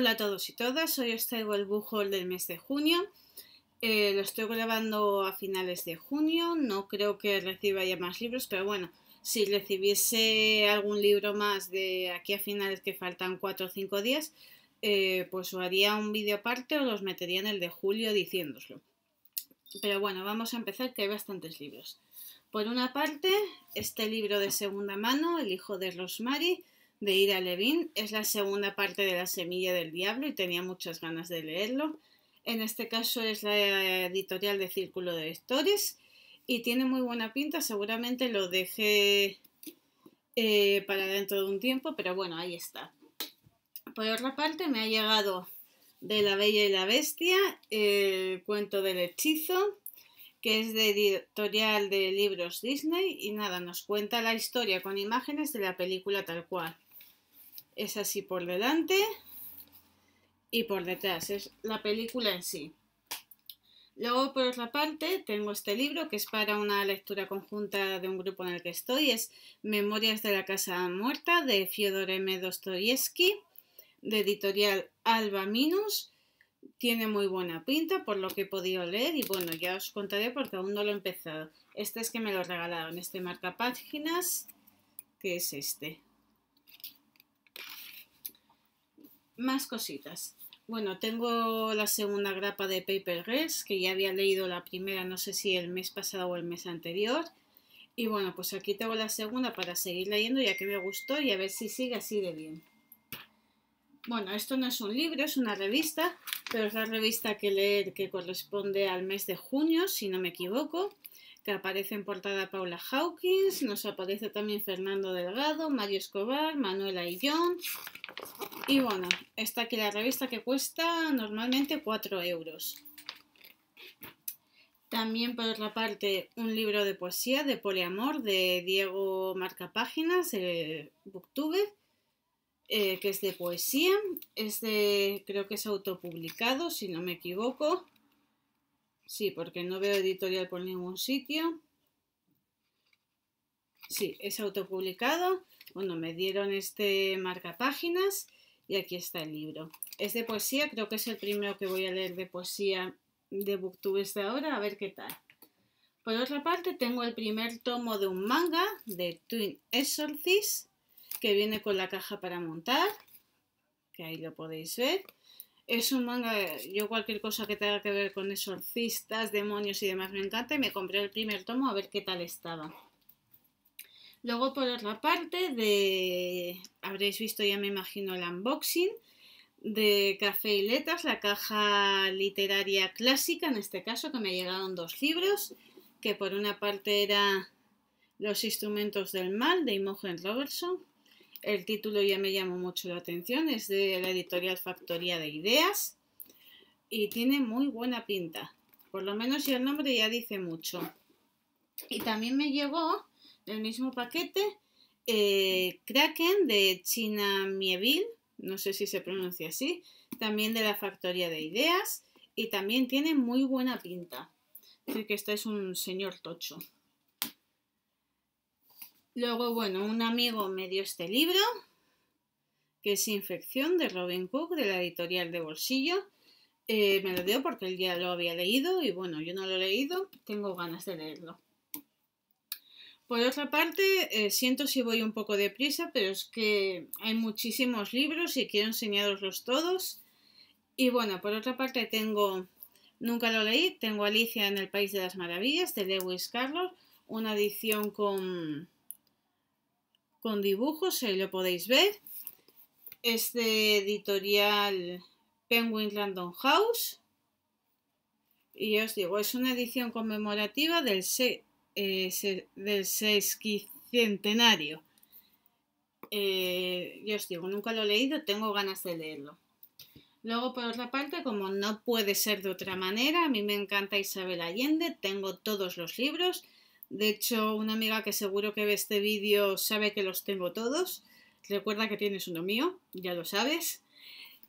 Hola a todos y todas, hoy os traigo el bujol del mes de junio. Eh, lo estoy grabando a finales de junio, no creo que reciba ya más libros, pero bueno, si recibiese algún libro más de aquí a finales que faltan 4 o 5 días, eh, pues haría un vídeo aparte o los metería en el de julio diciéndoslo. Pero bueno, vamos a empezar que hay bastantes libros. Por una parte, este libro de segunda mano, El hijo de Rosemary, de Ira Levin. Es la segunda parte de La Semilla del Diablo y tenía muchas ganas de leerlo. En este caso es la editorial de Círculo de Lectores y tiene muy buena pinta. Seguramente lo dejé eh, para dentro de un tiempo, pero bueno, ahí está. Por otra parte, me ha llegado de La Bella y la Bestia, eh, el cuento del hechizo, que es de editorial de libros Disney y nada, nos cuenta la historia con imágenes de la película tal cual. Es así por delante y por detrás. Es la película en sí. Luego, por otra parte, tengo este libro que es para una lectura conjunta de un grupo en el que estoy. Es Memorias de la Casa Muerta de Fyodor M. Dostoyevsky, de editorial Alba Minus. Tiene muy buena pinta por lo que he podido leer y bueno, ya os contaré porque aún no lo he empezado. Este es que me lo regalaron, este marca páginas, que es este. Más cositas. Bueno, tengo la segunda grapa de Paper Girls que ya había leído la primera, no sé si el mes pasado o el mes anterior. Y bueno, pues aquí tengo la segunda para seguir leyendo, ya que me gustó y a ver si sigue así de bien. Bueno, esto no es un libro, es una revista, pero es la revista que leer que corresponde al mes de junio, si no me equivoco que aparece en portada Paula Hawkins, nos aparece también Fernando Delgado, Mario Escobar, Manuela y John. Y bueno, está aquí la revista que cuesta normalmente 4 euros. También, por otra parte, un libro de poesía de poliamor de Diego Marcapáginas, de Booktube, eh, que es de poesía. Es de, creo que es autopublicado, si no me equivoco. Sí, porque no veo editorial por ningún sitio. Sí, es autopublicado. Bueno, me dieron este marca páginas y aquí está el libro. Es de poesía, creo que es el primero que voy a leer de poesía de Booktube de ahora, a ver qué tal. Por otra parte, tengo el primer tomo de un manga de Twin Exorcist, que viene con la caja para montar, que ahí lo podéis ver es un manga, yo cualquier cosa que tenga que ver con exorcistas, demonios y demás me encanta y me compré el primer tomo a ver qué tal estaba. Luego por otra parte de, habréis visto ya me imagino el unboxing de Café y Letras, la caja literaria clásica en este caso que me llegaron dos libros, que por una parte era Los instrumentos del mal de Imogen Robertson el título ya me llamó mucho la atención, es de la editorial Factoría de Ideas y tiene muy buena pinta. Por lo menos el nombre ya dice mucho. Y también me llegó el mismo paquete eh, Kraken de China Mieville, no sé si se pronuncia así, también de la Factoría de Ideas y también tiene muy buena pinta. Así que este es un señor tocho. Luego, bueno, un amigo me dio este libro, que es Infección de Robin Cook, de la editorial de Bolsillo. Eh, me lo dio porque él ya lo había leído y bueno, yo no lo he leído, tengo ganas de leerlo. Por otra parte, eh, siento si voy un poco deprisa, pero es que hay muchísimos libros y quiero enseñaroslos todos. Y bueno, por otra parte tengo, nunca lo leí, tengo Alicia en el País de las Maravillas de Lewis Carroll, una edición con con dibujos, ahí lo podéis ver. Es de editorial Penguin Random House. Y os digo, es una edición conmemorativa del, eh, del sesquicentenario. Eh, yo os digo, nunca lo he leído, tengo ganas de leerlo. Luego, por otra parte, como no puede ser de otra manera, a mí me encanta Isabel Allende, tengo todos los libros de hecho, una amiga que seguro que ve este vídeo sabe que los tengo todos. Recuerda que tienes uno mío, ya lo sabes.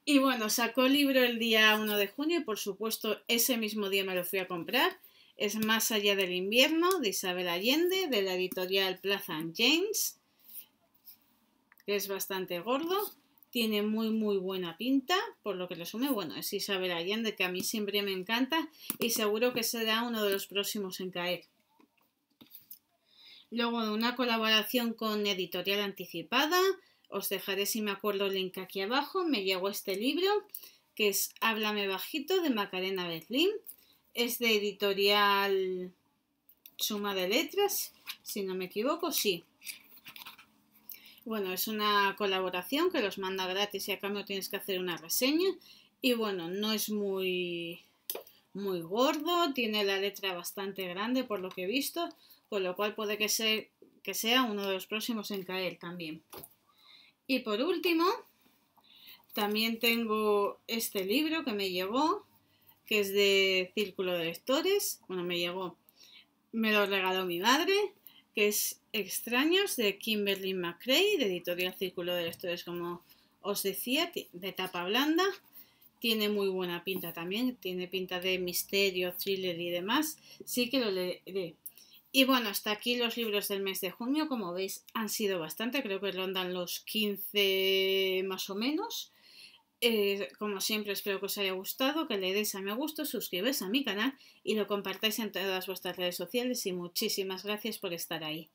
Y bueno, sacó el libro el día 1 de junio y por supuesto ese mismo día me lo fui a comprar. Es Más allá del invierno de Isabel Allende, de la editorial Plaza James, que es bastante gordo. Tiene muy muy buena pinta, por lo que resume, bueno, es Isabel Allende que a mí siempre me encanta y seguro que será uno de los próximos en caer. Luego de una colaboración con Editorial Anticipada, os dejaré si me acuerdo el link aquí abajo, me llegó este libro que es Háblame bajito de Macarena Berlín. Es de editorial Suma de Letras, si no me equivoco, sí. Bueno, es una colaboración que los manda gratis y a cambio tienes que hacer una reseña. Y bueno, no es muy muy gordo, tiene la letra bastante grande por lo que he visto, con lo cual puede que, que sea uno de los próximos en caer también. Y por último, también tengo este libro que me llegó, que es de Círculo de Lectores. Bueno, me llegó, me lo regaló mi madre, que es Extraños de Kimberly McRae, de Editorial Círculo de Lectores, como os decía, de tapa blanda tiene muy buena pinta también, tiene pinta de misterio, thriller y demás, sí que lo leeré. Y bueno, hasta aquí los libros del mes de junio, como veis, han sido bastante, creo que rondan los 15 más o menos. Eh, como siempre, espero que os haya gustado, que le deis a me gusto, suscribáis a mi canal y lo compartáis en todas vuestras redes sociales y muchísimas gracias por estar ahí.